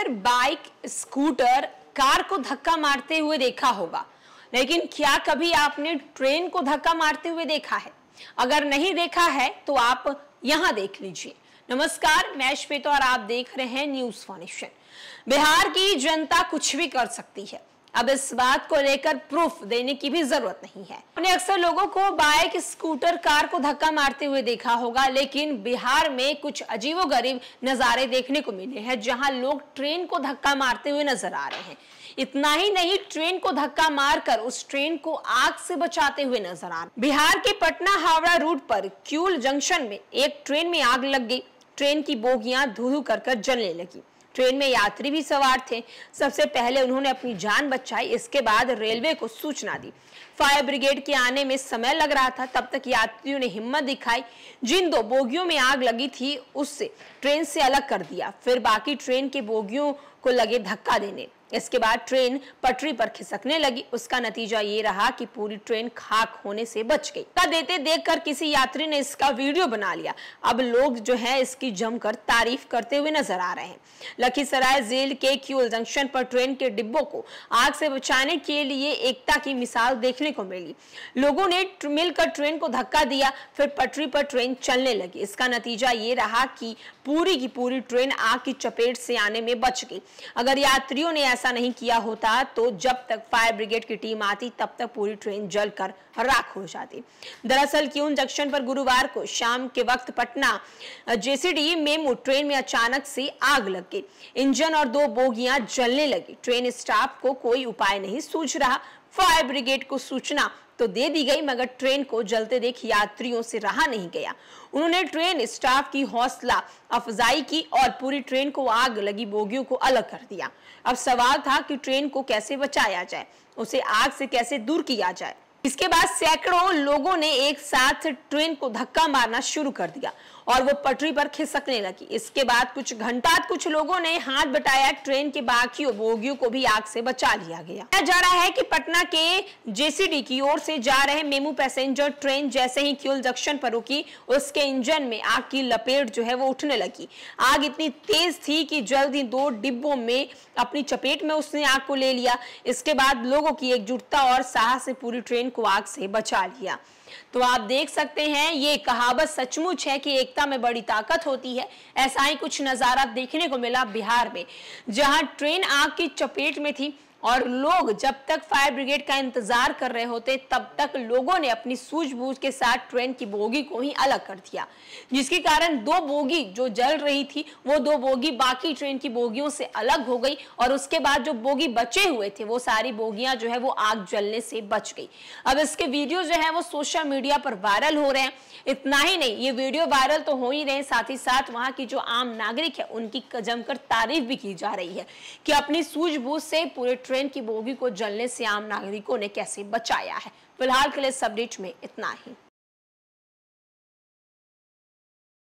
अक्सर bike scooter car को धक्का मारते हुए देखा होगा लेकिन क्या कभी आपने ट्रेन को धक्का मारते हुए देखा है अगर नहीं देखा है तो आप यहां देख लीजिए नमस्कार मैं श्वेता और आप देख रहे हैं न्यूज फॉनिशन बिहार की जनता कुछ भी कर सकती है अब इस बात को लेकर प्रूफ देने की भी जरूरत नहीं है आपने अक्सर लोगों को बाइक स्कूटर कार को धक्का मारते हुए देखा होगा लेकिन बिहार में कुछ अजीबोगरीब नज़ारे देखने को मिले हैं जहां लोग ट्रेन को धक्का मारते हुए नजर आ रहे हैं इतना ही नहीं ट्रेन को धक्का मारकर उस ट्रेन को आग से बचाते हुए नजर आ बिहार के पटना हावड़ा रूट पर क्यूल जंक्शन में एक ट्रेन में आग लग गई ट्रेन की बोगियां धू धू कर जलने लगी ट्रेन में यात्री भी सवार थे सबसे पहले उन्होंने अपनी जान बचाई इसके बाद रेलवे को सूचना दी फायर ब्रिगेड के आने में समय लग रहा था तब तक यात्रियों ने हिम्मत दिखाई जिन दो बोगियों में आग लगी थी उससे ट्रेन से अलग कर दिया फिर बाकी ट्रेन के बोगियों को लगे धक्का देने इसके बाद ट्रेन पटरी पर खिसकने लगी उसका नतीजा ये रहा कि पूरी ट्रेन खाक होने से बच गई का देते देख कर किसी यात्री ने इसका वीडियो बना लिया अब लोग जो है इसकी जमकर तारीफ करते हुए नजर आ रहे हैं लखीसराय जेल के क्यूल जंक्शन पर ट्रेन के डिब्बों को आग से बचाने के लिए एकता की मिसाल देखने को मिली लोगों ने मिलकर ट्रेन को धक्का दिया फिर पटरी पर ट्रेन चलने लगी इसका नतीजा ये रहा कि पूरी की पूरी ट्रेन आग की चपेट से आने में बच गई अगर यात्रियों ने ऐसा नहीं किया होता तो जब तक फायर ब्रिगेड की टीम आती तब तक पूरी ट्रेन जलकर राख हो जाती दरअसल क्यून जंक्शन पर गुरुवार को शाम के वक्त पटना जेसीडी मेमू ट्रेन में अचानक से आग लग गई इंजन और दो बोगियां जलने लगी ट्रेन स्टाफ को कोई उपाय नहीं सूझ रहा फायर ब्रिगेड को सूचना तो दे दी गई मगर ट्रेन को जलते देख यात्रियों से रहा नहीं गया उन्होंने ट्रेन स्टाफ की हौसला अफजाई की और पूरी ट्रेन को आग लगी बोगियों को अलग कर दिया अब सवाल था कि ट्रेन को कैसे बचाया जाए उसे आग से कैसे दूर किया जाए इसके बाद सैकड़ों लोगों ने एक साथ ट्रेन को धक्का मारना शुरू कर दिया और वो पटरी पर खिसकने लगी इसके बाद कुछ घंटा कुछ लोगों ने हाथ बटाया ट्रेन के बाकी उपभोगियों को भी आग से बचा लिया गया जा रहा है कि पटना के जेसीडी की ओर से जा रहे मेमू पैसेंजर ट्रेन जैसे ही क्यूल जंक्शन पर रुकी उसके इंजन में आग की लपेट जो है वो उठने लगी आग इतनी तेज थी कि जल्द ही दो डिब्बों में अपनी चपेट में उसने आग को ले लिया इसके बाद लोगों की एकजुटता और साहस से पूरी ट्रेन को आग से बचा लिया तो आप देख सकते हैं ये कहावत सचमुच है कि एकता में बड़ी ताकत होती है ऐसा ही कुछ नज़ारा देखने को मिला बिहार में जहां ट्रेन आग की चपेट में थी और लोग जब तक फायर ब्रिगेड का इंतजार कर रहे होते तब तक लोगों ने अपनी सूझबूझ के साथ ट्रेन की बोगी को ही अलग कर दिया जिसके कारण दो बोगी जो जल रही थी वो दो बोगी बाकी ट्रेन की बोगियों से अलग हो गई और उसके बाद जो बोगी बचे हुए थे वो सारी बोगियां जो है वो आग जलने से बच गई अब इसके वीडियो जो है वो सोशल मीडिया पर वायरल हो रहे हैं इतना ही नहीं ये वीडियो वायरल तो हो ही रहे साथ ही साथ वहां की जो आम नागरिक है उनकी जमकर तारीफ भी की जा रही है कि अपनी सूझबूझ से पूरे ट्रेन की बोगी को जलने से आम नागरिकों ने कैसे बचाया है फिलहाल के लिए इस अपडेट में इतना ही